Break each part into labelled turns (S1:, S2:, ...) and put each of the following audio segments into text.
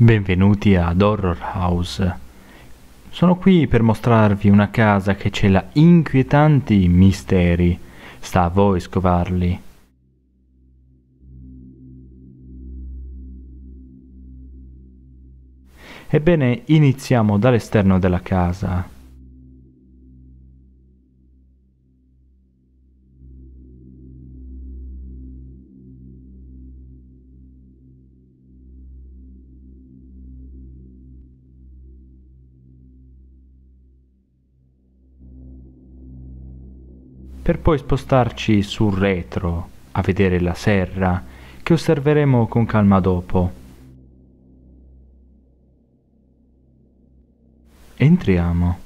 S1: Benvenuti ad Horror House. Sono qui per mostrarvi una casa che cela inquietanti misteri. Sta a voi scovarli. Ebbene, iniziamo dall'esterno della casa. per poi spostarci sul retro a vedere la serra che osserveremo con calma dopo. Entriamo.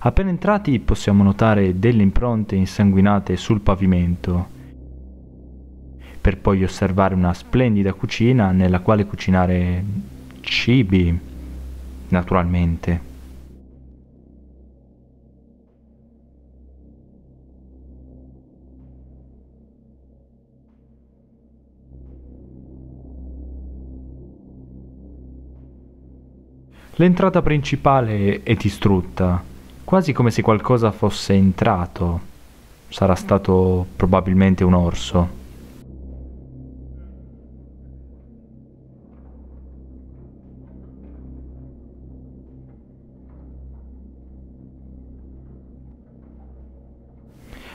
S1: Appena entrati possiamo notare delle impronte insanguinate sul pavimento, per poi osservare una splendida cucina nella quale cucinare cibi, naturalmente. L'entrata principale è distrutta, quasi come se qualcosa fosse entrato. Sarà stato probabilmente un orso.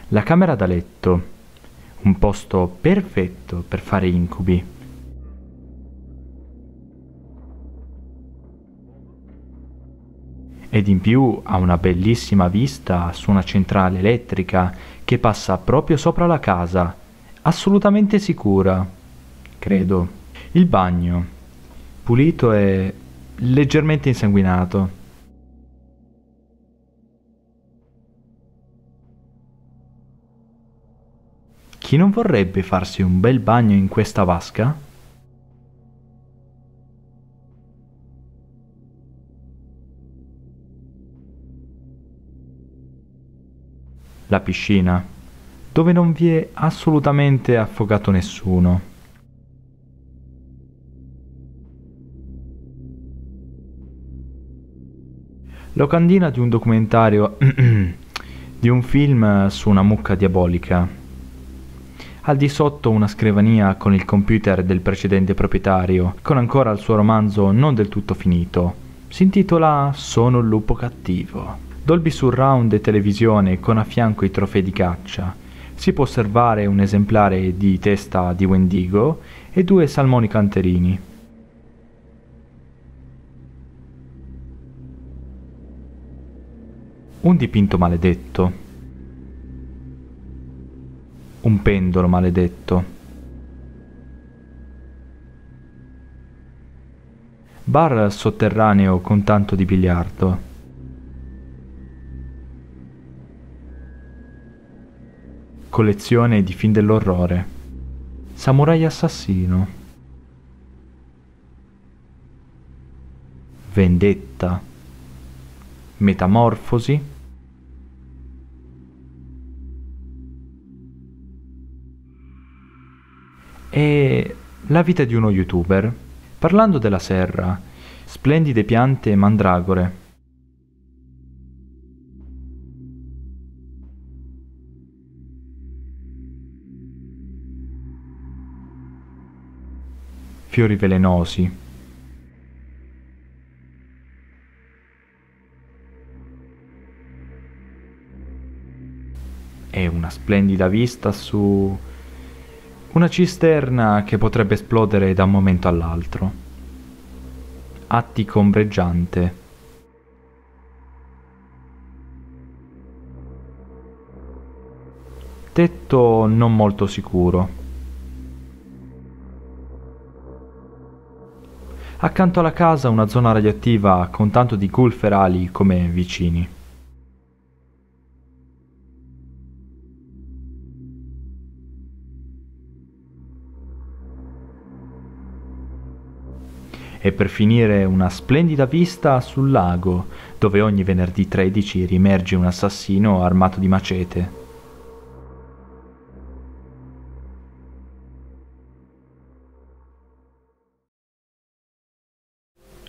S1: La camera da letto, un posto perfetto per fare incubi. ed in più ha una bellissima vista su una centrale elettrica che passa proprio sopra la casa, assolutamente sicura, credo. Il bagno, pulito e leggermente insanguinato. Chi non vorrebbe farsi un bel bagno in questa vasca? la piscina, dove non vi è assolutamente affogato nessuno. Locandina di un documentario di un film su una mucca diabolica. Al di sotto una scrivania con il computer del precedente proprietario, con ancora il suo romanzo non del tutto finito. Si intitola Sono un lupo cattivo. Dolby Surround e televisione con a fianco i trofei di caccia. Si può osservare un esemplare di testa di Wendigo e due salmoni canterini. Un dipinto maledetto. Un pendolo maledetto. bar sotterraneo con tanto di biliardo. collezione di film dell'orrore. Samurai assassino. Vendetta. Metamorfosi. E la vita di uno youtuber. Parlando della serra, splendide piante e mandragore fiori velenosi. È una splendida vista su una cisterna che potrebbe esplodere da un momento all'altro. Attico ombreggiante. Tetto non molto sicuro. accanto alla casa una zona radioattiva con tanto di ghoul ferali come vicini. E per finire una splendida vista sul lago, dove ogni venerdì 13 riemerge un assassino armato di macete.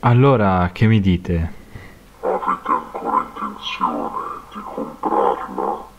S1: Allora, che mi dite? Avete ancora intenzione di comprarla?